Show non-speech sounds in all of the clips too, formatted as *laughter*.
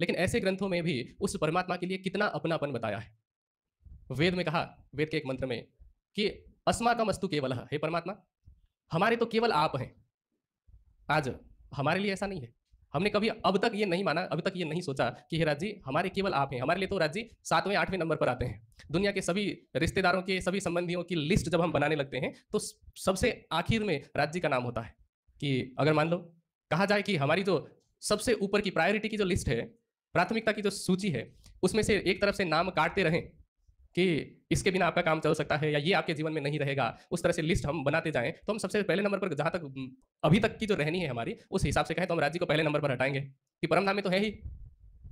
लेकिन ऐसे ग्रंथों में भी उस परमात्मा के लिए कितना अपनापन बताया है वेद में कहा वेद के एक मंत्र में कि अस्मा का वस्तु केवल हे परमात्मा हमारे तो केवल आप हैं आज हमारे लिए ऐसा नहीं है हमने कभी अब तक ये नहीं माना अभी तक ये नहीं सोचा कि हे राज्य हमारे केवल आप हैं हमारे लिए तो राज्य सातवें आठवें नंबर पर आते हैं दुनिया के सभी रिश्तेदारों के सभी संबंधियों की लिस्ट जब हम बनाने लगते हैं तो सबसे आखिर में राज्य का नाम होता है कि अगर मान लो कहा जाए कि हमारी जो सबसे ऊपर की प्रायोरिटी की जो लिस्ट है प्राथमिकता की जो सूची है उसमें से एक तरफ से नाम काटते रहें कि इसके बिना आपका काम चल सकता है या ये आपके जीवन में नहीं रहेगा उस तरह से लिस्ट हम बनाते जाएं तो हम सबसे पहले नंबर पर जहाँ तक अभी तक की जो रहनी है हमारी उस हिसाब से कहें तो हम राज्य को पहले नंबर पर हटाएंगे कि परमधाम में तो है ही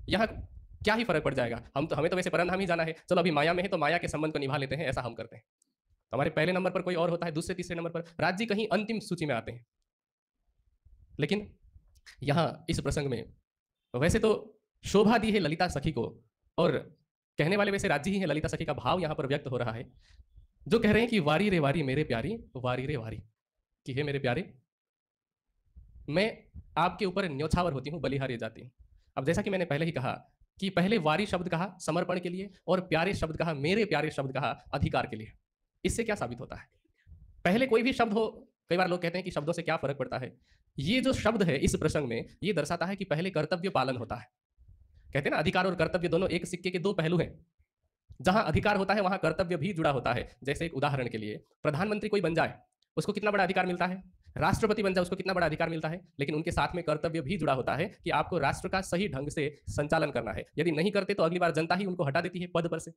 यहाँ क्या ही फर्क पड़ जाएगा हम तो हमें तो वैसे परमधाम ही जाना है चलो अभी माया में है तो माया के संबंध को निभा लेते हैं ऐसा हम करते हैं तो हमारे पहले नंबर पर कोई और होता है दूसरे तीसरे नंबर पर राज्य कहीं अंतिम सूची में आते हैं लेकिन यहाँ इस प्रसंग में वैसे तो शोभा दी है ललिता सखी को और कहने वाले वैसे राज्य ही है ललिता सखी का भाव यहाँ पर व्यक्त हो रहा है जो कह रहे हैं कि वारी रे वारी मेरे प्यारी वारी रे वारी कि हे मेरे प्यारे मैं आपके ऊपर न्योछावर होती हूँ बलिहारी जाती हूँ अब जैसा कि मैंने पहले ही कहा कि पहले वारी शब्द कहा समर्पण के लिए और प्यारे शब्द कहा मेरे प्यारे शब्द कहा अधिकार के लिए इससे क्या साबित होता है पहले कोई भी शब्द हो कई बार लोग कहते हैं कि शब्दों से क्या फर्क पड़ता है ये जो शब्द है इस प्रसंग में ये दर्शाता है कि पहले कर्तव्य पालन होता है कहते हैं ना अधिकार और कर्तव्य दोनों एक सिक्के के दो पहलू हैं जहां अधिकार होता है वहां कर्तव्य भी जुड़ा होता है जैसे एक उदाहरण के लिए प्रधानमंत्री कोई बन जाए उसको कितना बड़ा अधिकार मिलता है राष्ट्रपति बन जाए उसको कितना बड़ा अधिकार मिलता है लेकिन उनके साथ में कर्तव्य भी जुड़ा होता है कि आपको राष्ट्र का सही ढंग से संचालन करना है यदि नहीं करते तो अगली बार जनता ही उनको हटा देती है पद पर से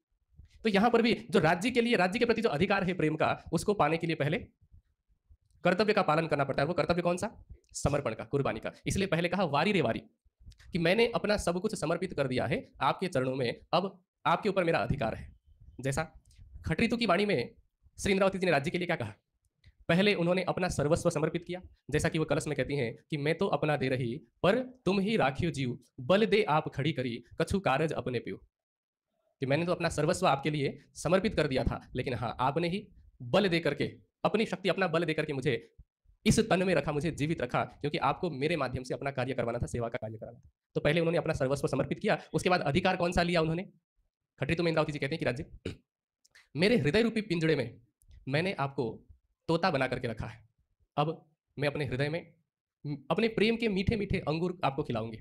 तो यहां पर भी जो राज्य के लिए राज्य के प्रति जो अधिकार है प्रेम का उसको पाने के लिए पहले कर्तव्य का पालन करना पड़ता है वो कर्तव्य कौन सा समर्पण का कुर्बानी का इसलिए पहले कहा वारी रे वारी कि मैंने अपना सब कुछ समर्पित कर दिया है आपके चरणों में अब आपके ऊपर मेरा अधिकार है जैसा खट की वाणी में श्री इंद्रावती जी ने राज्य के लिए क्या कहा पहले उन्होंने अपना सर्वस्व समर्पित किया जैसा कि वो कलश में कहती हैं कि मैं तो अपना दे रही पर तुम ही राखियो जीव बल दे आप खड़ी करी कछु कारज अपने पियो कि मैंने तो अपना सर्वस्व आपके लिए समर्पित कर दिया था लेकिन हाँ आपने ही बल दे करके अपनी शक्ति अपना बल दे करके मुझे इस तन में रखा मुझे जीवित रखा क्योंकि आपको मेरे माध्यम से अपना कार्य करवाना था सेवा का कार्य कराना था तो पहले उन्होंने अपना सर्वस्व समर्पित किया उसके बाद अधिकार कौन सा लिया उन्होंने खटरी तो इंद्रावती जी कहते हैं कि राज्य मेरे हृदय रूपी पिंजड़े में मैंने आपको तोता बना करके रखा है अब मैं अपने हृदय में अपने प्रेम के मीठे मीठे अंगूर आपको खिलाऊंगी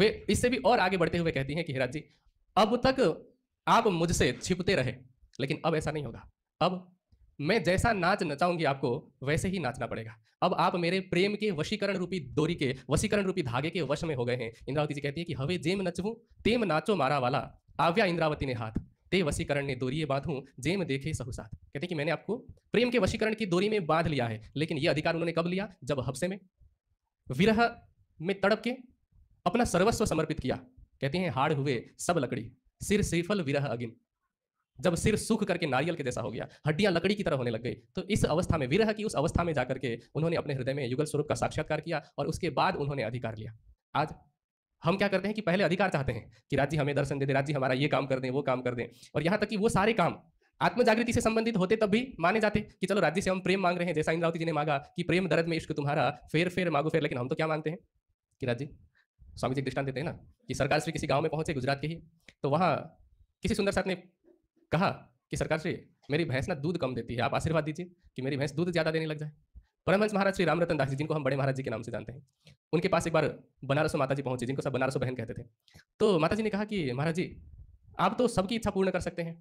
वे इससे भी और आगे बढ़ते हुए कहती हैं कि हिराज जी अब तक आप मुझसे छिपते रहे लेकिन अब ऐसा नहीं होगा अब मैं जैसा नाच नचाऊंगी आपको वैसे ही नाचना पड़ेगा अब आप मेरे प्रेम के वशीकरण रूपी दोरी के वशीकरण रूपी धागे के वश में हो गए हैं इंद्रावती जी कहती है कि हवे जेम नचवू तेम नाचो मारा वाला आव्या इंद्रावती ने हाथ ते वशीकरण ने डोरी बांधू जेम देखे सहु साथ कहते कि मैंने आपको प्रेम के वशीकरण की दोरी में बांध लिया है लेकिन यह अधिकार उन्होंने कब लिया जब हफ्से में विरह में तड़प के अपना सर्वस्व समर्पित किया कहते हैं हाड़ हुए सब लकड़ी सिर सिफल विरह अगिन जब सिर सूख करके नारियल के जैसा हो गया हड्डियां लकड़ी की तरह होने लग गई तो इस अवस्था में विरह की उस अवस्था में जाकर के उन्होंने अपने हृदय में युगल स्वरूप का साक्षात्कार किया और उसके बाद उन्होंने अधिकार लिया आज हम क्या करते हैं कि पहले अधिकार चाहते हैं कि राज्य हमें दर्शन दे दे राज्य हमारा ये काम कर दें वो काम कर दें और यहाँ तक कि वो सारे काम आत्म जागृति से संबंधित होते तब भी माने जाते कि चलो राज्य से हम प्रेम मांग रहे हैं जैसा इंद्रावती जी ने मांगा कि प्रेम दर्द में इश्क तुम्हारा फेर फेर मांगो फेर लेकिन हम तो क्या मांगते हैं कि राज्य स्वामी जी दृष्टान देते हैं ना कि सरकार श्री किसी गाँव में पहुंचे गुजरात के ही तो वहाँ किसी सुंदर साथ ने कहा कि सरकार श्री मेरी भैंस ना दूध कम देती है आप आशीर्वाद दीजिए कि मेरी भैंस दूध ज्यादा देने लग जाए परमहंस महाराज श्री रामरतन दास जी जिनको हम बड़े महाराज जी के नाम से जानते हैं उनके पास एक बार बनारसो माता जी पहुंचे जिनको सब बनारसो बहन कहते थे तो माता जी ने कहा कि महाराज जी आप तो सबकी इच्छा पूर्ण कर सकते हैं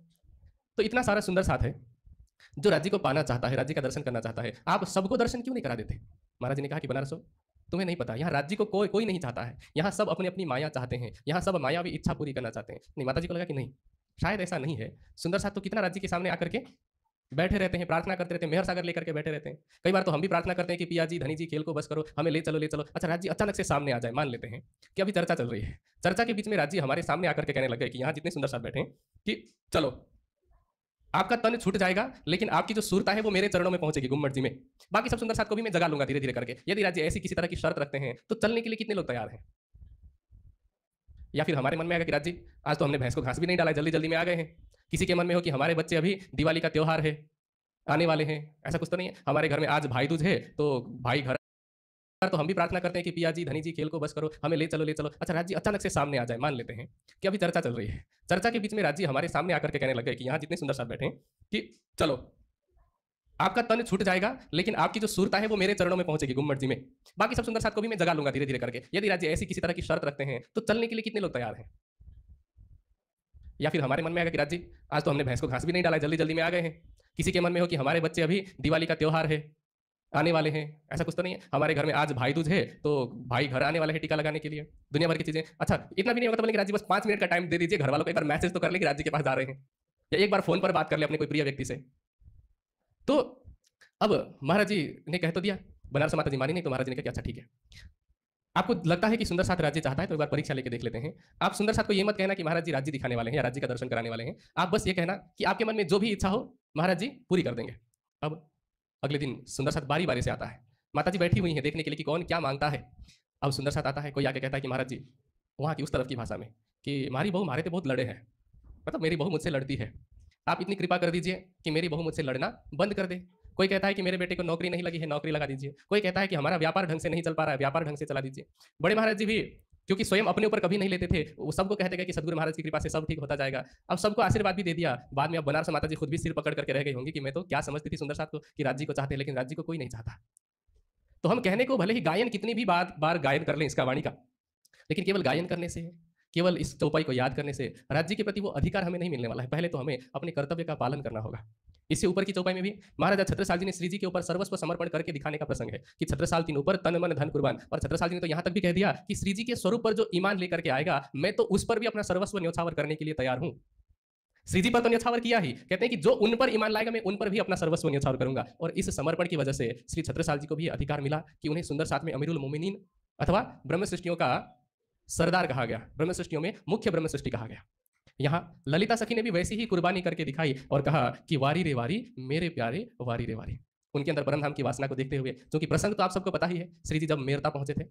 तो इतना सारा सुंदर साथ है जो राज्य को पाना चाहता है राज्य का दर्शन करना चाहता है आप सबको दर्शन क्यों नहीं करा देते महाराज जी ने कहा कि बनारसो तुम्हें नहीं पता यहाँ राज्य को कोई कोई नहीं चाहता है यहाँ सब अपनी अपनी माया चाहते हैं यहाँ सब माया भी इच्छा पूरी करना चाहते हैं नहीं माता जी को लगा कि नहीं शायद ऐसा नहीं है सुंदर साहब तो कितना राज्य के सामने आकर के बैठे रहते हैं प्रार्थना करते रहते हैं मेहर सागर लेकर के बैठे रहते हैं कई बार तो हम भी प्रार्थना करते हैं कि पिया जी धनी जी खेल को बस करो हमें ले चलो ले चलो अच्छा राज्य अचानक से सामने आ जाए मान लेते हैं कि अभी चर्चा चल रही है चर्चा के बीच में राज्य हमारे सामने आकर के कहने लग गए कि यहाँ जितने सुंदर साहब बैठे कि चलो आपका तन छूट जाएगा लेकिन आपकी जो सुरता है वो मेरे चरणों में पहुंचेगी गुम्मट जी में बाकी सब सुंदर साथ को भी मैं जगा लूंगा धीरे धीरे करके यदि राज्य ऐसी किसी तरह की शर्त रखते हैं तो चलने के लिए कितने लोग तैयार हैं या फिर हमारे मन में आएगा कि राजी आज तो हमने भैंस को घास भी नहीं डाला जल्दी जल्दी में आ गए हैं किसी के मन में हो कि हमारे बच्चे अभी दिवाली का त्यौहार है आने वाले हैं ऐसा कुछ तो नहीं है हमारे घर में आज भाई दूज है तो भाई घर तो हम भी प्रार्थना करते हैं कि पिया जी धनी जी खेल को बस करो हमें ले चलो ले चलो अच्छा राज्य अचानक से सामने आ जाए मान लेते हैं कि अभी चर्चा चल रही है चर्चा के बीच में राज्य हमारे सामने आकर के कहने लग गए कि यहाँ जितने सुंदर साहब बैठे कि चलो आपका तन छूट जाएगा लेकिन आपकी जो सुरता है वो मेरे चरणों में पहुंचेगी गुम्मट जी में बाकी सब सुंदर साथ को भी मैं जगा लूंगा धीरे धीरे करके यदि राज्य ऐसी किसी तरह की शर्त रखते हैं तो चलने के लिए कितने लोग तैयार हैं या फिर हमारे मन में आएगा कि राज्य आज तो हमने भैंस को घास भी नहीं डाला जल्दी जल्दी में आ गए हैं किसी के मन में हो कि हमारे बच्चे अभी दिवाली का त्यौहार है आने वाले हैं ऐसा कुछ तो नहीं है हमारे घर में आज भाई दूज है तो भाई घर आने वाला है टीका लगाने के लिए दुनिया भर की चीजें अच्छा इतना भी नहीं होगा तो राज्य बस पाँच मिनट का टाइम दे दीजिए घर वालों को एक बार मैसेज तो कर ले कि राज्य के पास जा रहे हैं या एक बार फोन पर बात कर ले अपने कोई प्रिय व्यक्ति से तो अब महाराज जी ने कह तो दिया बनारस माता जी मानी नहीं तो महाराज जी ने कहा अच्छा ठीक है आपको लगता है कि सुंदर साथ राज्य चाहता है तो एक बार परीक्षा लेके देख लेते हैं आप सुंदर साथ को ये मत कहना कि महाराज जी राज्य दिखाने वाले हैं या राज्य का दर्शन कराने वाले हैं आप बस ये कहना कि आपके मन में जो भी इच्छा हो महाराज जी पूरी कर देंगे अब अगले दिन सुंदर साथ बारी बारी से आता है माता जी बैठी हुई है देखने के लिए कि कौन क्या मांगता है अब सुंदर साथ आता है कोई आके कहता है कि महाराज जी वहाँ की उस तरफ की भाषा में कि मारी बहू मारे तो बहुत लड़े हैं मतलब मेरी बहू मुझसे लड़ती है आप इतनी कृपा कर दीजिए कि मेरी बहू मुझसे लड़ना बंद कर दे कोई कहता है कि मेरे बेटे को नौकरी नहीं लगी है नौकरी लगा दीजिए कोई कहता है कि हमारा व्यापार ढंग से नहीं चल पा रहा है व्यापार ढंग से चला दीजिए बड़े महाराज जी भी क्योंकि स्वयं अपने ऊपर कभी नहीं लेते थे वो सबको कहते गए कि सदगुरु महाराज की कृपा से सब ठीक होता जाएगा अब सबको आशीर्वाद भी दे दिया बाद में अब बनारस माता जी खुद भी सिर पकड़ करके रह गई होंगी कि मैं तो क्या समझती थी सुंदर साहब को कि राज्य को चाहते लेकिन राज्य को कोई नहीं चाहता तो हम कहने को भले ही गायन कितनी भी बार बार गायन कर लें इसका वाणी का लेकिन केवल गायन करने से केवल इस चौपाई को याद करने से राज्य के प्रति वो अधिकार हमें नहीं मिलने वाला है पहले तो हमें अपने कर्तव्य का पालन करना होगा इससे ऊपर की चौपाई में भी महाराजा छत्रसाल जी ने श्री जी के ऊपर सर्वस्व समर्पण करके दिखाने का प्रसंग है कि छत्रसाल तीन ऊपर तन मन धन कुर्बान और छत्रसाल जी ने तो यहाँ तक भी कह दिया कि श्री जी के स्वरूप पर जो ईमान लेकर के आएगा मैं तो उस पर भी अपना सर्वस्व न्यौछावर करने के लिए तैयार हूँ जी पर तो न्यौछावर किया ही कहते हैं कि जो उन पर ईमान लाएगा मैं उन पर भी अपना सर्वस्व न्यौछावर करूंगा और इस समर्पण की वजह से श्री छत्रसाल जी को भी अधिकार मिला कि उन्हें सुंदर साथ में अमीरुल मोमिनीन अथवा ब्रह्म सृष्टियों का सरदार कहा गया ब्रह्म सृष्टियों में मुख्य ब्रह्म सृष्टि कहा गया यहाँ ललिता सखी ने भी वैसी ही कुर्बानी करके दिखाई और कहा कि वारी रे वारी मेरे प्यारे वारी रे वारी उनके अंदर परमधाम की वासना को देखते हुए क्योंकि प्रसंग तो आप सबको पता ही है श्री जी जब मेरता पहुंचे थे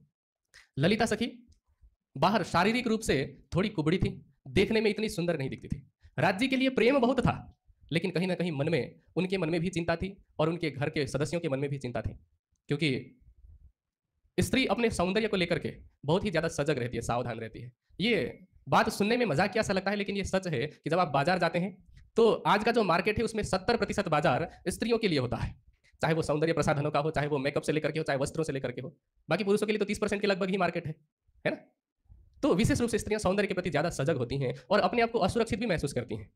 ललिता सखी बाहर शारीरिक रूप से थोड़ी कुबड़ी थी देखने में इतनी सुंदर नहीं दिखती थी राज्य के लिए प्रेम बहुत था लेकिन कहीं ना कहीं मन में उनके मन में भी चिंता थी और उनके घर के सदस्यों के मन में भी चिंता थी क्योंकि स्त्री अपने सौंदर्य को लेकर के बहुत ही ज्यादा सजग रहती है सावधान रहती है ये बात सुनने में मजाक क्या सा लगता है लेकिन ये सच है कि जब आप बाजार जाते हैं तो आज का जो मार्केट है उसमें सत्तर प्रतिशत बाजार स्त्रियों के लिए होता है चाहे वो सौंदर्य प्रसाधनों का हो चाहे वो मेकअप से लेकर के हो चाहे वस्त्रों से लेकर के हो बाकी पुरुषों के लिए तो तीस परसेंट के लगभग ही मार्केट है है ना तो विशेष रूप से स्त्रियां सौंदर्य के प्रति ज्यादा सजग होती हैं और अपने आप को असुरक्षित भी महसूस करती हैं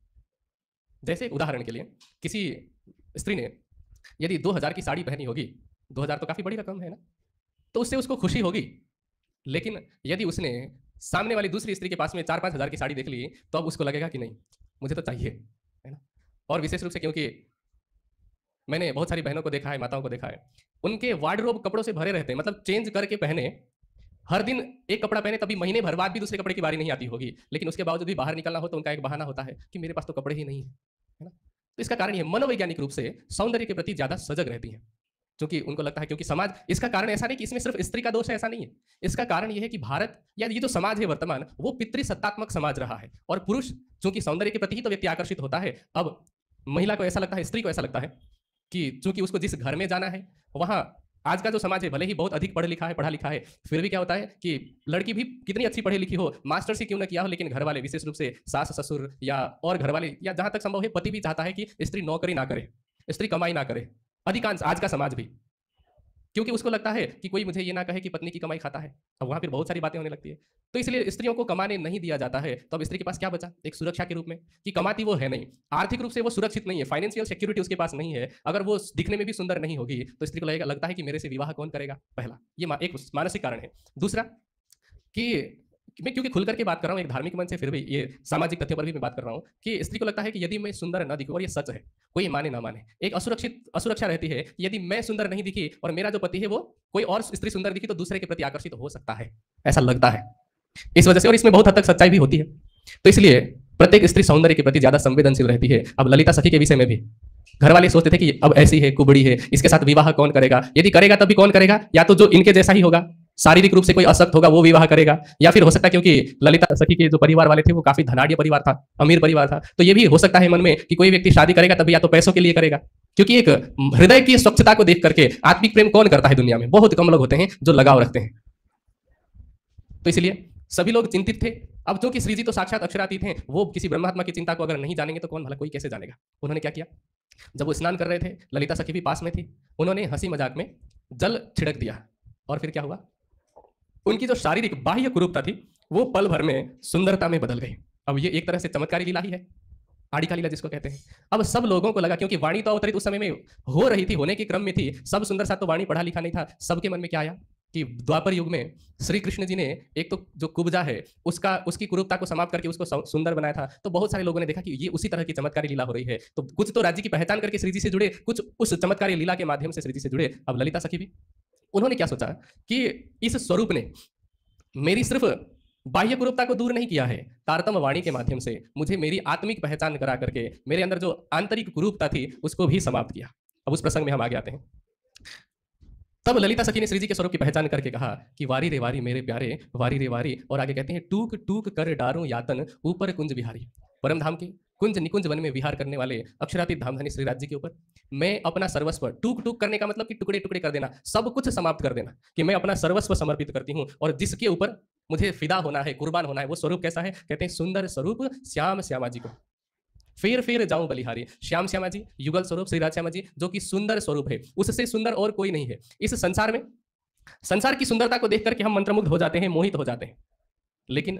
जैसे उदाहरण के लिए किसी स्त्री ने यदि दो की साड़ी पहनी होगी दो तो काफी बड़ी रकम है ना तो उससे उसको खुशी होगी लेकिन यदि उसने सामने वाली दूसरी स्त्री के पास में चार पाँच हज़ार की साड़ी देख ली तो अब उसको लगेगा कि नहीं मुझे तो चाहिए है ना और विशेष रूप से क्योंकि मैंने बहुत सारी बहनों को देखा है माताओं को देखा है उनके वार्डरोब कपड़ों से भरे रहते हैं मतलब चेंज करके पहने हर दिन एक कपड़ा पहने तभी महीने भर बाद भी दूसरे कपड़े की बारी नहीं आती होगी लेकिन उसके बावजूद भी बाहर निकलना हो तो उनका एक बहाना होता है कि मेरे पास तो कपड़े ही नहीं है है ना तो इसका कारण ये मनोवैज्ञानिक रूप से सौंदर्य के प्रति ज़्यादा सजग रहती हैं जो कि उनको लगता है क्योंकि समाज इसका कारण ऐसा नहीं कि इसमें सिर्फ स्त्री का दोष है ऐसा नहीं है इसका कारण यह है कि भारत या ये जो समाज है वर्तमान वो पितृसत्तात्मक समाज रहा है और पुरुष चूंकि सौंदर्य के प्रति ही तो व्यक्ति आकर्षित होता है अब महिला को ऐसा लगता है स्त्री को ऐसा लगता है कि चूंकि उसको जिस घर में जाना है वहाँ आज का जो समाज है भले ही बहुत अधिक पढ़ लिखा है पढ़ा लिखा है फिर भी क्या होता है कि लड़की भी कितनी अच्छी पढ़ी लिखी हो मास्टर से क्यों ना किया हो लेकिन घर वाले विशेष रूप से सास ससुर या और घर वाले या जहां तक संभव है पति भी चाहता है कि स्त्री नौकरी ना करे स्त्री कमाई ना करे अधिकांश आज का समाज भी क्योंकि उसको लगता है कि कोई मुझे ये ना कहे कि पत्नी की कमाई खाता है अब वहाँ पर बहुत सारी बातें होने लगती है तो इसलिए स्त्रियों को कमाने नहीं दिया जाता है तो अब स्त्री के पास क्या बचा एक सुरक्षा के रूप में कि कमाती वो है नहीं आर्थिक रूप से वो सुरक्षित नहीं है फाइनेंशियल सिक्योरिटी उसके पास नहीं है अगर वो दिखने में भी सुंदर नहीं होगी तो स्त्री को लगेगा लगता है कि मेरे से विवाह कौन करेगा पहला ये एक मानसिक कारण है दूसरा कि मैं क्योंकि खुल करके बात कर रहा हूँ एक धार्मिक मन से फिर भी ये सामाजिक तथ्य पर भी मैं बात कर रहा हूँ कि स्त्री को लगता है कि यदि मैं सुंदर ना दिखूँ और ये सच है कोई माने ना माने एक असुरक्षित असुरक्षा रहती है यदि मैं सुंदर नहीं दिखी और मेरा जो पति है वो कोई और स्त्री सुंदर दिखी तो दूसरे के प्रति आकर्षित तो हो सकता है ऐसा लगता है इस वजह से और इसमें बहुत हद तक सच्चाई भी होती है तो इसलिए प्रत्येक स्त्री सौंदर्य के प्रति ज्यादा संवेदनशील रहती है अब ललिता सखी के विषय में भी घर वाले सोचते थे कि अब ऐसी है कुबड़ी है इसके साथ विवाह कौन करेगा यदि करेगा तभी कौन करेगा या तो जो इनके जैसा ही होगा शारीरिक रूप से कोई असक्त होगा वो विवाह करेगा या फिर हो सकता है क्योंकि ललिता सखी के जो परिवार वाले थे वो काफी धनाढ़ परिवार था अमीर परिवार था तो ये भी हो सकता है मन में कि कोई व्यक्ति शादी करेगा तभी या तो पैसों के लिए करेगा क्योंकि एक हृदय की स्वच्छता को देख करके आत्मिक प्रेम कौन करता है दुनिया में बहुत कम लोग होते हैं जो लगाव रखते हैं तो इसलिए सभी लोग चिंतित थे अब जो कि श्रीजी तो साक्षात अक्षरातीत हैं वो किसी ब्रह्मात्मा की चिंता को अगर नहीं जानेंगे तो कौन भला कोई कैसे जानेगा उन्होंने क्या किया जब वो स्नान कर रहे थे ललिता सखी भी पास में थी उन्होंने हंसी मजाक में जल छिड़क दिया और फिर क्या हुआ उनकी जो शारीरिक बाह्य कुरूपता थी वो पल भर में सुंदरता में बदल गई अब ये एक तरह से चमत्कारी लीला ही है आड़ी का लीला जिसको कहते हैं अब सब लोगों को लगा क्योंकि वाणी तो अवतरित उस समय में हो रही थी होने के क्रम में थी सब सुंदर सा तो वाणी पढ़ा लिखा नहीं था सबके मन में क्या आया कि द्वापर युग में श्री कृष्ण जी ने एक तो जो कुब्जा है उसका उसकी कुरूपता को समाप्त करके उसको सुंदर बनाया था तो बहुत सारे लोगों ने देखा कि ये उसी तरह की चमत्कारी लीला हो रही है तो कुछ तो राज्य की पहचान करके श्री जी से जुड़े कुछ उस चमत्कारी लीला के माध्यम से श्री जी से जुड़े अब ललिता सखी भी उन्होंने क्या सोचा कि इस स्वरूप ने मेरी सिर्फ बाह्य कुरूपता को दूर नहीं किया है तारतम वाणी के माध्यम से मुझे मेरी आत्मिक पहचान करा करके मेरे अंदर जो आंतरिक कुरूपता थी उसको भी समाप्त किया अब उस प्रसंग में हम आगे आते हैं तब ललिता सखी ने श्री जी के स्वरूप की पहचान करके कहा कि वारी रे वारी मेरे प्यारे वारी रे वारी और आगे कहते हैं टूक टूक कर डारू यातन ऊपर कुंज बिहारी परमधाम की कुंज निकुंज वन में विहार करने वाले अक्षराती धामधनी श्रीराज जी के ऊपर मैं अपना सर्वस्व टूक टूक करने का मतलब कि टुकड़े टुकड़े कर देना सब कुछ समाप्त कर देना कि मैं अपना सर्वस्व समर्पित करती हूँ और जिसके ऊपर मुझे फिदा होना है कुर्बान होना है वो स्वरूप कैसा है कहते हैं सुंदर स्वरूप श्याम श्यामा जी को फिर फिर जाऊं बलिहारी श्याम श्यामा जी युगल स्वरूप श्रीराज श्यामा जी जो कि सुंदर स्वरूप है उससे सुंदर और कोई नहीं है इस संसार में संसार की सुंदरता को देख करके हम मंत्रमुग्ध हो जाते हैं मोहित हो जाते हैं लेकिन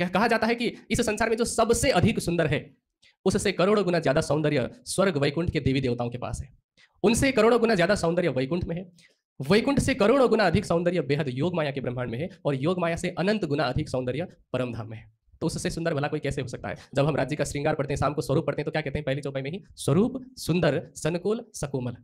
कहा जाता है कि इस संसार में जो सबसे अधिक सुंदर है उससे करोड़ों गुना ज्यादा सौंदर्य स्वर्ग वैकुंठ के देवी देवताओं के पास है उनसे करोड़ों गुना ज्यादा सौंदर्य वैकुंठ में है वैकुंठ से करोड़ों गुना अधिक सौंदर्य बेहद योग माया के ब्रह्मांड में है और योग माया से अनंत गुना अधिक सौंदर्य परमधाम में है तो उससे सुंदर भला कोई कैसे हो सकता है जब हम राज्य का श्रृंगार पढ़ते हैं शाम को स्वरूप पढ़ते हैं तो क्या कहते हैं पहली चौपाई में ही स्वरूप सुंदर सनकुल सकुमल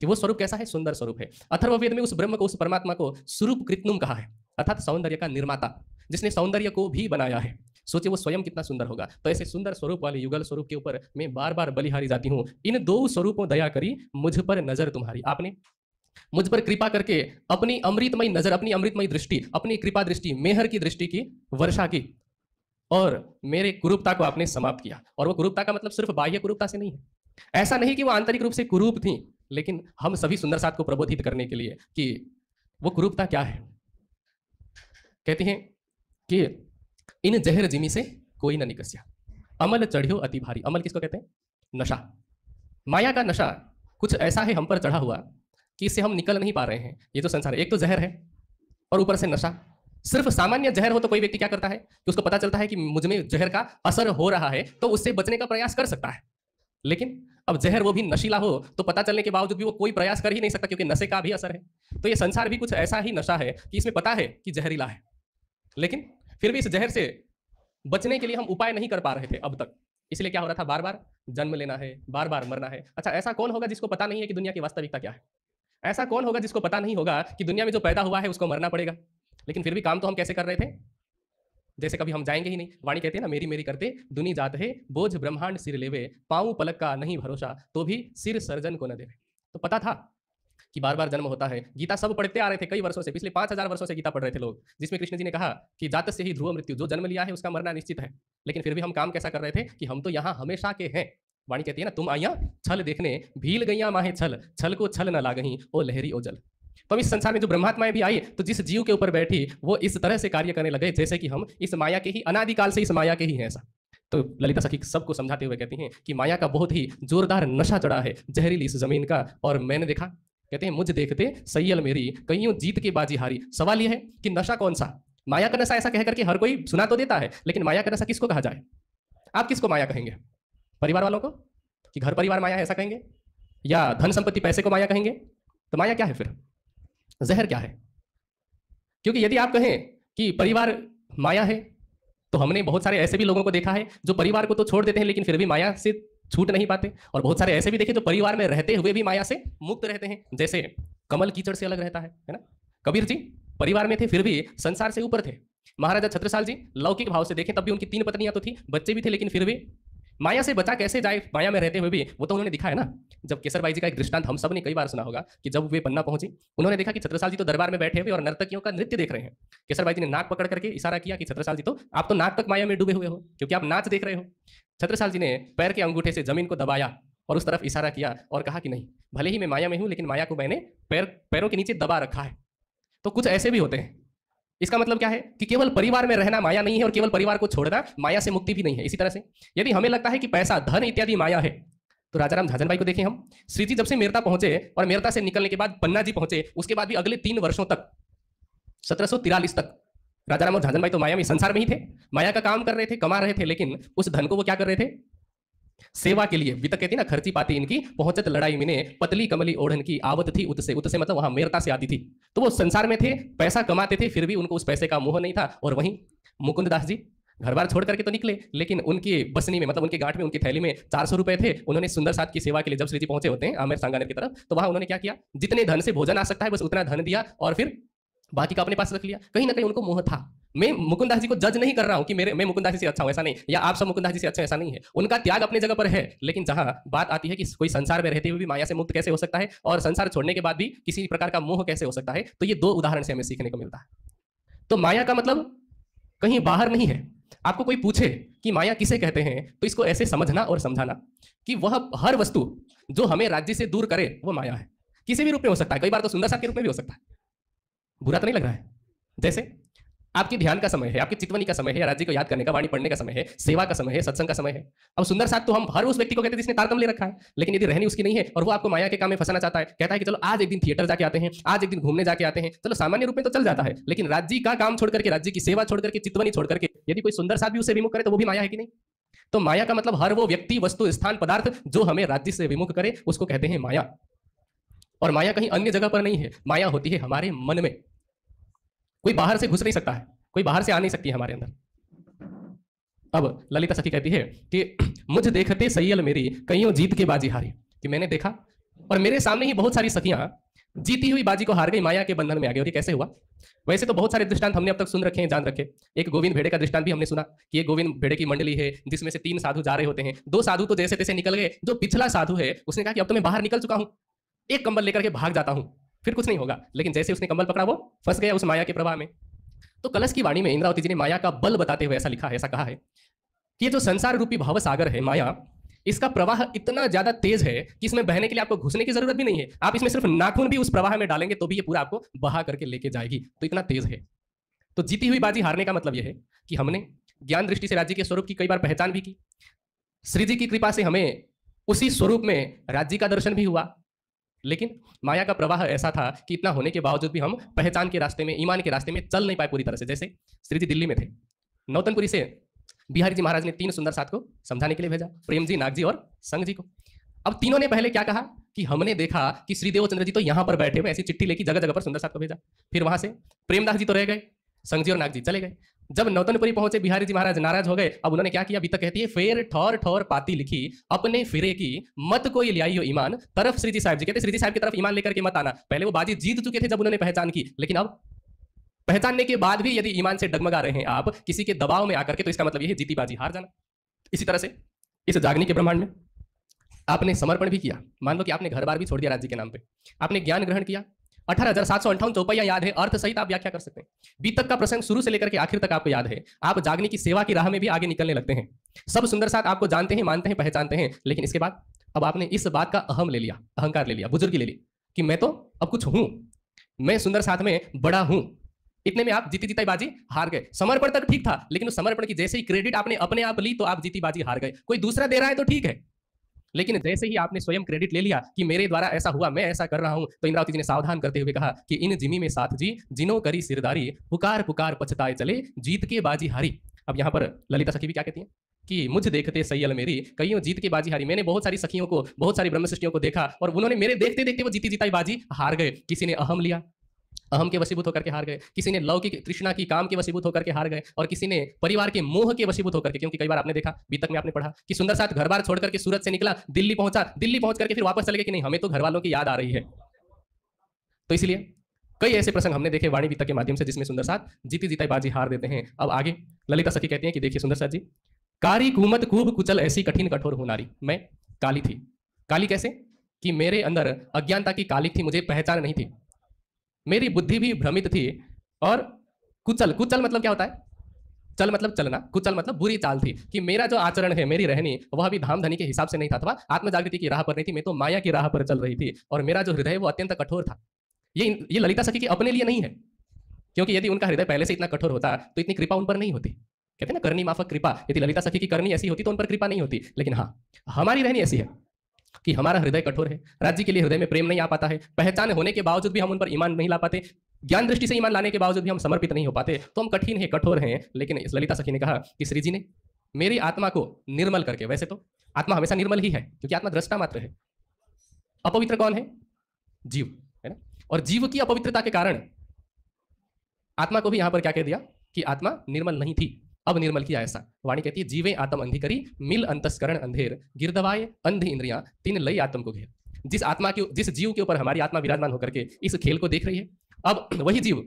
कि वो स्वरूप कैसा है सुंदर स्वरूप है अथर्ववेद में उस ब्रह्म को उस परमात्मा को स्वरूप कृत्नुम कहा है अर्थात सौंदर्य का निर्माता जिसने सौंदर्य को भी बनाया है सोचे वो स्वयं कितना सुंदर होगा तो ऐसे सुंदर स्वरूप वाले युगल स्वरूप के ऊपर मैं बार बार बलिहारी जाती हूँ इन दो स्वरूपों दया करी मुझ पर नजर तुम्हारी आपने मुझ पर कृपा करके अपनी अमृतमय नजर अपनी अमृतमय दृष्टि अपनी कृपा दृष्टि मेहर की दृष्टि की वर्षा की और मेरे कुरूपता को आपने समाप्त किया और वो कुरूपता का मतलब सिर्फ बाह्य कुरूपता से नहीं है ऐसा नहीं कि वो आंतरिक रूप से कुरूप थी लेकिन हम सभी सुंदर साथ को प्रबोधित करने के लिए कि वो कुरूपता क्या है कहते हैं कि इन जहर जिमी से कोई न निकस्या अमल चढ़ियो अति भारी अमल किसको कहते हैं नशा माया का नशा कुछ ऐसा है हम पर चढ़ा हुआ कि इससे हम निकल नहीं पा रहे हैं ये तो संसार एक तो जहर है और ऊपर से नशा सिर्फ सामान्य जहर हो तो कोई व्यक्ति क्या करता है कि उसको पता चलता है कि मुझ में जहर का असर हो रहा है तो उससे बचने का प्रयास कर सकता है लेकिन अब जहर वो भी नशीला हो तो पता चलने के बावजूद भी वो कोई प्रयास कर ही नहीं सकता क्योंकि नशे का भी असर है तो ये संसार भी कुछ ऐसा ही नशा है कि इसमें पता है कि जहरीला है लेकिन फिर भी इस जहर से बचने के लिए हम उपाय नहीं कर पा रहे थे अब तक इसलिए क्या हो रहा था बार बार जन्म लेना है बार बार मरना है अच्छा ऐसा कौन होगा जिसको पता नहीं है कि दुनिया की वास्तविकता क्या है ऐसा कौन होगा जिसको पता नहीं होगा कि दुनिया में जो पैदा हुआ है उसको मरना पड़ेगा लेकिन फिर भी काम तो हम कैसे कर रहे थे जैसे कभी हम जाएंगे ही नहीं वाणी कहते हैं ना मेरी मेरी करते दुनी जात है बोझ ब्रह्मांड सिर लेवे पाऊ पलक का नहीं भरोसा तो भी सिर सर्जन को न देवे तो पता था कि बार बार जन्म होता है गीता सब पढ़ते आ रहे थे कई वर्षों से पिछले पांच हजार वर्षों से गीता पढ़ रहे थे लोग जिसमें कृष्ण जी ने कहा कि जात से ही ध्रुव मृत्यु जो जन्म लिया है उसका मरना निश्चित है लेकिन फिर भी हम काम कैसा कर रहे थे कि हम तो यहाँ हमेशा के हैं वाणी कहती है ना तुम आइया छल देखने भील गैया माहे छल छल को छल न लागही ओ लहरी ओ जल तो इस संसार में जो ब्रह्मात्माएं भी आई तो जिस जीव के ऊपर बैठी वो इस तरह से कार्य करने लगे जैसे कि हम इस माया के ही अनादिकाल से इस माया के ही हैं ऐसा तो ललिता सखी सबको समझाते हुए कहती हैं कि माया का बहुत ही जोरदार नशा चढ़ा है जहरीली इस जमीन का और मैंने देखा कहते हैं मुझ देखते सैयल मेरी कईयों जीत के बाजी हारी सवाल यह है कि नशा कौन सा माया का नशा ऐसा कहकर के हर कोई सुना तो देता है लेकिन माया का नशा किसको कहा जाए आप किसको माया कहेंगे परिवार वालों को कि घर परिवार माया ऐसा कहेंगे या धन संपत्ति पैसे को माया कहेंगे तो माया क्या है फिर जहर क्या है क्योंकि यदि आप कहें कि परिवार माया है तो हमने बहुत सारे ऐसे भी लोगों को देखा है जो परिवार को तो छोड़ देते हैं लेकिन फिर भी माया से छूट नहीं पाते और बहुत सारे ऐसे भी देखे जो परिवार में रहते हुए भी माया से मुक्त रहते हैं जैसे कमल कीचड़ से अलग रहता है है ना कबीर जी परिवार में थे फिर भी संसार से ऊपर थे महाराजा छत्रसाल जी लौकिक भाव से देखें तब भी उनकी तीन पत्नियां तो थी बच्चे भी थे लेकिन फिर भी माया से बचा कैसे जाए माया में रहते हुए भी वो तो उन्होंने दिखा है ना जब केसरबाई जी का एक दृष्टांत हम सब ने कई बार सुना होगा कि जब वे पन्ना पहुंची उन्होंने देखा कि छत्रसाल जी तो दरबार में बैठे हुए और नर्तकियों का नृत्य देख रहे हैं केसरबाई जी ने नाक पकड़ करके इशारा किया कि छत्रसाल जी तो आप तो नाक तक माया में डूबे हुए हो क्योंकि आप नाच देख रहे हो छत्रसाल जी ने पैर के अंगूठे से जमीन को दबाया और उस तरफ इशारा किया और कहा कि नहीं भले ही मैं माया में हूं लेकिन माया को मैंने पैर पैरों के नीचे दबा रखा है तो कुछ ऐसे भी होते हैं इसका मतलब क्या है कि केवल परिवार में रहना माया नहीं है और केवल परिवार को छोड़ना माया से मुक्ति भी नहीं है इसी तरह से यदि हमें लगता है कि पैसा धन इत्यादि माया है तो राजाराम झाजन भाई को देखें हम श्री जी जब से मेरता पहुंचे और मेरता से निकलने के बाद पन्ना जी पहुंचे उसके बाद भी अगले तीन वर्षों तक सत्रह तक राजा राम और झांझन भाई तो माया में संसार में ही थे माया का काम कर रहे थे कमा रहे थे लेकिन उस धन को वो क्या कर रहे थे सेवा के लिए वितक कहती ना खर्ची पाती इनकी पहुंचत लड़ाई मिने पतली कमली ओढ़न की आवत थी उतसे उतसे मतलब वहां मेरता से आती थी तो वो संसार में थे पैसा कमाते थे फिर भी उनको उस पैसे का मोह नहीं था और वहीं मुकुंद दास जी घर बार छोड़ करके तो निकले लेकिन उनकी बसनी में मतलब उनके गांठ में उनकी थैली में चार सौ रुपए थे उन्होंने सुंदर साथ की सेवा के लिए जब श्री जी पहुंचे होते हैं आमिर सांगानेर की तरफ तो वहां उन्होंने क्या किया जितने धन से भोजन आ सकता है बस उतना धन दिया और फिर बाकी का अपने पास रख लिया कहीं ना कहीं उनको मोह था मैं मुकुंदास जी को जज नहीं कर रहा हूं कि मेरे मैं मुकुंदास जी से अच्छा हूँ ऐसा नहीं या आप सब मुकुंदास जी से अच्छा ऐसा नहीं है उनका त्याग अपने जगह पर है लेकिन जहां बात आती है कि कोई संसार में रहते हुए भी माया से मुक्त कैसे हो सकता है और संसार छोड़ने के बाद भी किसी प्रकार का मोह कैसे हो सकता है तो ये दो उदाहरण से हमें सीखने को मिलता है तो माया का मतलब कहीं बाहर नहीं है आपको कोई पूछे कि माया किसे कहते हैं तो इसको ऐसे समझना और समझाना कि वह हर वस्तु जो हमें राज्य से दूर करे वो माया है किसी भी रूप में हो सकता है कई बार तो सुंदर साहब के रूप में भी हो सकता है बुरा तो नहीं लग रहा है जैसे आपके ध्यान का समय है आपकी चितवनी का समय है राज्य को याद करने का वाणी पढ़ने का समय है सेवा का समय है सत्संग का समय है अब सुंदर साथ तो हम हर उस व्यक्ति को कहते हैं जिसने तारकम ले रखा है लेकिन यदि रहनी उसकी नहीं है और वो आपको माया के काम में फंसाना चाहता है कहता है कि चलो आज एक दिन थिएटर जाके आते हैं आज एक दिन घूमने जाके आते हैं चलो सामान्य रूप में तो चल जाता है लेकिन राज्य का काम छोड़ करके राज्य की सेवा छोड़ करके चितवनी छोड़ करके यदि कोई सुंदर साथ भी उसे विमुख करे तो वो भी माया है कि नहीं तो माया का मतलब हर वो व्यक्ति वस्तु स्थान पदार्थ जो हमें राज्य से विमुख करे उसको कहते हैं माया और माया कहीं अन्य जगह पर नहीं है माया होती है हमारे मन में कोई बाहर से घुस नहीं सकता है कोई बाहर से आ नहीं सकती है हमारे अंदर अब ललिता सखी कहती है कि *clears throat* मुझ देखते सैयल मेरी कईयों जीत के बाजी हारी कि मैंने देखा और मेरे सामने ही बहुत सारी सखियां जीती हुई बाजी को हार गई माया के बंधन में आ गई और ये कैसे हुआ वैसे तो बहुत सारे दृष्टांत हमने अब तक सुन रखे हैं जान रखे एक गोविंद भेड़े का दृष्टांत भी हमने सुना कि ये गोविंद भेड़े की मंडली है जिसमें से तीन साधु जा रहे होते हैं दो साधु तो जैसे तैसे निकल गए जो पिछला साधु है उसने कहा कि अब तो मैं बाहर निकल चुका हूँ एक कंबल लेकर के भाग जाता हूँ फिर कुछ नहीं होगा लेकिन जैसे उसने कम्बल पकड़ा वो फंस गया उस माया के प्रवाह में तो कलश की वाणी में इंद्रावती जी ने माया का बल बताते हुए ऐसा लिखा है ऐसा कहा है कि ये जो संसार रूपी भाव सागर है माया इसका प्रवाह इतना ज्यादा तेज है कि इसमें बहने के लिए आपको घुसने की जरूरत भी नहीं है आप इसमें सिर्फ नाखून भी उस प्रवाह में डालेंगे तो भी ये पूरा आपको बहा करके लेके जाएगी तो इतना तेज है तो जीती हुई बाजी हारने का मतलब यह है कि हमने ज्ञान दृष्टि से राज्य के स्वरूप की कई बार पहचान भी की श्री जी की कृपा से हमें उसी स्वरूप में राज्य का दर्शन भी हुआ लेकिन माया का प्रवाह ऐसा था कि इतना होने के बावजूद भी हम पहचान के रास्ते में ईमान के रास्ते में चल नहीं पाए पूरी तरह से जैसे श्री जी दिल्ली में थे नौतनपुरी से बिहारी जी महाराज ने तीन सुंदर साथ को समझाने के लिए भेजा प्रेम जी नाग जी और संघ जी को अब तीनों ने पहले क्या कहा कि हमने देखा कि श्री देवचंद्र जी तो यहाँ पर बैठे हुए ऐसी चिट्ठी लेके जगह जगह पर सुंदर साथ को भेजा फिर वहां से प्रेमदास जी तो रह गए संघ जी और नाग जी चले गए जब नौतनपुरी पहुंचे बिहारी जी महाराज नाराज हो गए अब उन्होंने क्या किया अभी तक कहती है फेर ठोर ठोर पाती लिखी अपने फिरे की मत कोई लिया ईमान तरफ श्री जी साहब जी कहते श्री जी साहब की तरफ ईमान लेकर के मत आना पहले वो बाजी जीत चुके थे जब उन्होंने पहचान की लेकिन अब पहचानने के बाद भी यदि ईमान से डगमगा रहे हैं आप किसी के दबाव में आकर के तो इसका मतलब यह है जीती बाजी हार जाना इसी तरह से इस जागनी के ब्रह्मांड में आपने समर्पण भी किया मान लो कि आपने घर बार भी छोड़ दिया राज्य के नाम पे आपने ज्ञान ग्रहण किया अठारह हजार सात सौ अंठावन चौपाइया याद है अर्थ सहित आप व्याख्या कर सकते हैं बीत का प्रसंग शुरू से लेकर के आखिर तक आपको याद है आप जागने की सेवा की राह में भी आगे निकलने लगते हैं सब सुंदर साथ आपको जानते हैं मानते हैं पहचानते हैं लेकिन इसके बाद अब आपने इस बात का अहम ले लिया अहंकार ले लिया बुजुर्गी ले ली कि मैं तो अब कुछ हूं मैं सुंदर साथ में बड़ा हूं इतने में आप जीती जीता बाजी हार गए समर्पण तक ठीक था लेकिन उस समर्पण की जैसे ही क्रेडिट आपने अपने आप ली तो आप जीती बाजी हार गए कोई दूसरा दे रहा है तो ठीक है लेकिन हम्म। जैसे ही आपने स्वयं क्रेडिट ले लिया कि मेरे द्वारा ऐसा हुआ मैं ऐसा कर रहा हूं तो इंद्रावती जी ने सावधान करते हुए कहा कि इन जिमी में साथ जी जिनो करी सिरदारी पुकार पुकार पछताए चले जीत के बाजी हारी अब यहां पर ललिता सखी भी क्या कहती है कि मुझ देखते सैयल मेरी कईयों जीत के बाजी हारी मैंने बहुत सारी सखियों को बहुत सारी ब्रह्मशिष्टियों को देखा और उन्होंने मेरे देखते देखते वो जीती जीताई बाजी हार गए किसी ने अहम लिया अहम के वसीभूत होकर के हार गए किसी ने लौकिक तृष्णा की काम के वसीभूत होकर के हार गए और किसी ने परिवार के मोह के वसीभूत होकर के क्योंकि कई बार आपने देखा बीतक में आपने पढ़ा कि सुंदर साथ घर बार छोड़ करके सूरत से निकला दिल्ली पहुंचा दिल्ली पहुंच करके फिर वापस चले गए कि नहीं हमें तो घर वालों की याद आ रही है तो इसलिए कई ऐसे प्रसंग हमने देखे वाणी बीतक के माध्यम से जिसमें सुंदर साथ जीती जीताई बाजी हार देते हैं अब आगे ललिता सखी कहती है कि देखिए सुंदर साथ जी कारी कुमत खूब कुचल ऐसी कठिन कठोर हो नारी मैं काली थी काली कैसे कि मेरे अंदर अज्ञानता की काली थी मुझे पहचान नहीं थी मेरी बुद्धि भी भ्रमित थी और कुचल कुचल मतलब क्या होता है चल मतलब चलना कुचल मतलब बुरी चाल थी कि मेरा जो आचरण है मेरी रहनी वह भी धाम धनी के हिसाब से नहीं था अथवा आत्म जागृति की राह पर नहीं थी मैं तो माया की राह पर चल रही थी और मेरा जो हृदय वो अत्यंत कठोर था ये ये ललिता सखी की अपने लिए नहीं है क्योंकि यदि उनका हृदय पहले से इतना कठोर होता तो इतनी कृपा उन पर नहीं होती कहते ना करनी माफक कृपा यदि ललिता सखी की करनी ऐसी होती तो उन पर कृपा नहीं होती लेकिन हाँ हमारी रहनी ऐसी है कि हमारा हृदय कठोर है राज्य के लिए हृदय में प्रेम नहीं आ पाता है पहचान होने के बावजूद भी हम उन पर ईमान नहीं ला पाते ज्ञान दृष्टि से ईमान लाने के बावजूद भी हम समर्पित नहीं हो पाते तो हम कठिन है कठोर हैं लेकिन इस ललिता सखी ने कहा कि श्री जी ने मेरी आत्मा को निर्मल करके वैसे तो आत्मा हमेशा निर्मल ही है क्योंकि आत्मा दृष्टा मात्र है अपवित्र कौन है जीव है ना और जीव की अपवित्रता के कारण आत्मा को भी यहां पर क्या कह दिया कि आत्मा निर्मल नहीं थी अब निर्मल की आयसा वाणी कहती है जीवे आत्म अंधिकरी मिल अंतस्करण अंधेर गिरदवाए अंध इंद्रिया तीन लई आत्म को घेर जिस आत्मा के जिस जीव के ऊपर हमारी आत्मा विराजमान होकर के इस खेल को देख रही है अब *clears throat* वही जीव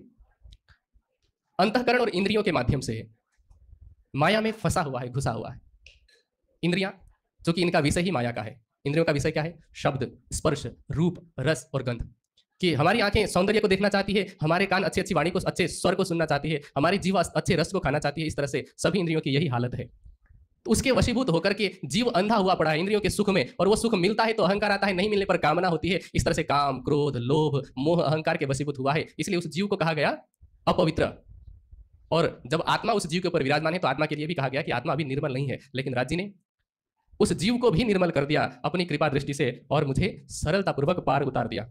अंतकरण और इंद्रियों के माध्यम से माया में फंसा हुआ है घुसा हुआ है इंद्रिया जो कि इनका विषय ही माया का है इंद्रियों का विषय क्या है शब्द स्पर्श रूप रस और गंध कि हमारी आंखें सौंदर्य को देखना चाहती है हमारे कान अच्छी अच्छी वाणी को अच्छे स्वर को सुनना चाहती है हमारी जीव अच्छे रस को खाना चाहती है इस तरह से सभी इंद्रियों की यही हालत है तो उसके वशीभूत होकर के जीव अंधा हुआ पड़ा है इंद्रियों के सुख में और वो सुख मिलता है तो अहंकार आता है नहीं मिलने पर कामना होती है इस तरह से काम क्रोध लोभ मोह अहंकार के वशीभूत हुआ है इसलिए उस जीव को कहा गया अपवित्र और जब आत्मा उस जीव के ऊपर विराजमान है तो आत्मा के लिए भी कहा गया कि आत्मा अभी निर्मल नहीं है लेकिन राज्य ने उस जीव को भी निर्मल कर दिया अपनी कृपा दृष्टि से और मुझे सरलतापूर्वक पार उतार दिया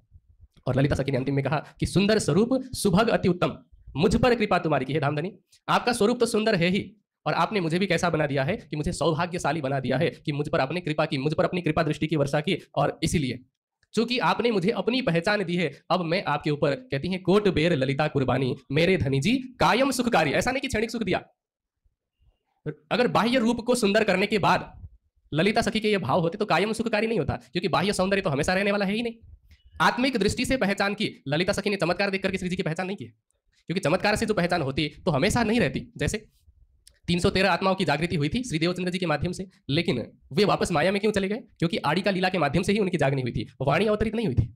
और ललिता सखी ने अंतिम में कहा कि सुंदर स्वरूप सुभग अति उत्तम मुझ पर कृपा तुम्हारी की है धामधनी आपका स्वरूप तो सुंदर है ही और आपने मुझे भी कैसा बना दिया है कि मुझे सौभाग्यशाली बना दिया है कि मुझ पर आपने कृपा की मुझ पर अपनी कृपा दृष्टि की वर्षा की और इसीलिए चूंकि आपने मुझे अपनी पहचान दी है अब मैं आपके ऊपर कहती हैं कोट बेर ललिता कुर्बानी मेरे धनी जी कायम सुखकारी ऐसा नहीं कि क्षणिक सुख दिया अगर बाह्य रूप को सुंदर करने के बाद ललिता सखी के ये भाव होते तो कायम सुखकारी नहीं होता क्योंकि बाह्य सौंदर्य तो हमेशा रहने वाला है ही नहीं आत्मिक दृष्टि से पहचान की ललिता सखी ने चमत्कार देखकर श्री जी की पहचान नहीं की क्योंकि चमत्कार से जो पहचान होती तो हमेशा नहीं रहती जैसे 313 आत्माओं की जागृति हुई थी श्री देवचंद्र जी के माध्यम से लेकिन वे वापस माया में क्यों चले गए क्योंकि आड़ी का लीला के माध्यम से ही उनकी जागनी हुई थी वाणी अवतरित नहीं हुई थी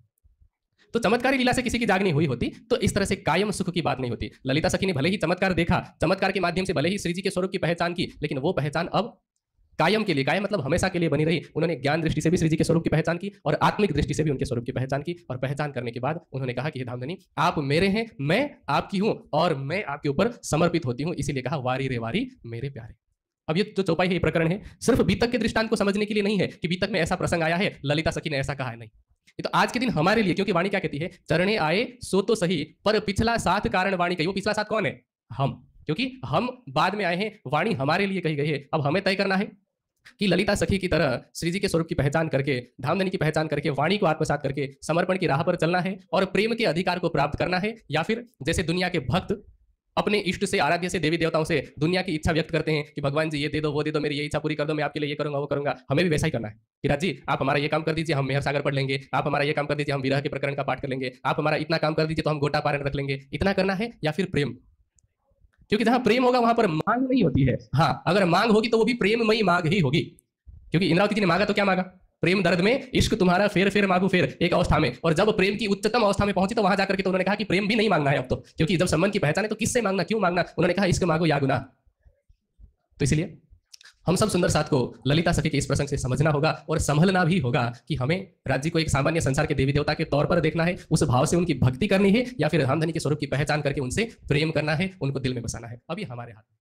तो चमत्कारी लीला से किसी की जागनी हुई होती तो इस तरह से कायम सुख की बात नहीं होती ललिता सखी ने भले ही चमत्कार देखा चमत्कार के माध्यम से भले ही श्री जी के स्वरूप की पहचान की लेकिन वो पहचान अब कायम के लिए कायम मतलब हमेशा के लिए बनी रही उन्होंने ज्ञान दृष्टि से भी श्री जी के स्वरूप की पहचान की और आत्मिक दृष्टि से भी उनके स्वरूप की पहचान की और पहचान करने के बाद उन्होंने कहा कि धामधनी आप मेरे हैं मैं आपकी हूँ और मैं आपके ऊपर समर्पित होती हूँ इसीलिए कहा वारी रे वारी मेरे प्यारे अब ये जो चौपाई है ये प्रकरण है सिर्फ बीतक के दृष्टांत को समझने के लिए नहीं है कि बीतक में ऐसा प्रसंग आया है ललिता सखी ने ऐसा कहा है नहीं ये तो आज के दिन हमारे लिए क्योंकि वाणी क्या कहती है चरणे आए सो तो सही पर पिछला सात कारण वाणी कही वो पिछला सात कौन है हम क्योंकि हम बाद में आए हैं वाणी हमारे लिए कही गई है अब हमें तय करना है कि ललिता सखी की तरह श्री जी के स्वरूप की पहचान करके धामधनी की पहचान करके वाणी को आत्मसात करके समर्पण की राह पर चलना है और प्रेम के अधिकार को प्राप्त करना है या फिर जैसे दुनिया के भक्त अपने इष्ट से आराध्य से देवी देवताओं से दुनिया की इच्छा व्यक्त करते हैं कि भगवान जी ये दे दो वो दे दो मेरी ये इच्छा पूरी कर दो मैं आपके लिए ये करूंगा वो करूंगा हमें भी वैसा ही करना है कि राजी आप हमारा ये काम कर दीजिए हम मेहर सागर पढ़ लेंगे आप हमारा ये काम कर दीजिए हम विरह के प्रकरण का पाठ कर लेंगे आप हमारा इतना काम कर दीजिए तो हम गोटा पारण रख लेंगे इतना करना है या फिर प्रेम क्योंकि जहां प्रेम होगा वहां पर मांग नहीं होती है हाँ अगर मांग होगी तो वो भी प्रेममयी मांग ही होगी क्योंकि इंद्रावती जी ने मांगा तो क्या मांगा प्रेम दर्द में इश्क तुम्हारा फेर फेर मांगू फेर एक अवस्था में और जब प्रेम की उच्चतम अवस्था में पहुंची तो वहां जाकर के तो उन्होंने कहा कि प्रेम भी नहीं मांगना है अब तो क्योंकि जब संबंध की पहचान है तो किससे मांगना क्यों मांगना उन्होंने कहा इश्क मांगो या गुना तो इसलिए हम सब सुंदर साथ को ललिता सखी के इस प्रसंग से समझना होगा और संभलना भी होगा कि हमें राज्य को एक सामान्य संसार के देवी देवता के तौर पर देखना है उस भाव से उनकी भक्ति करनी है या फिर रामधनी के स्वरूप की पहचान करके उनसे प्रेम करना है उनको दिल में बसाना है अभी हमारे हाथ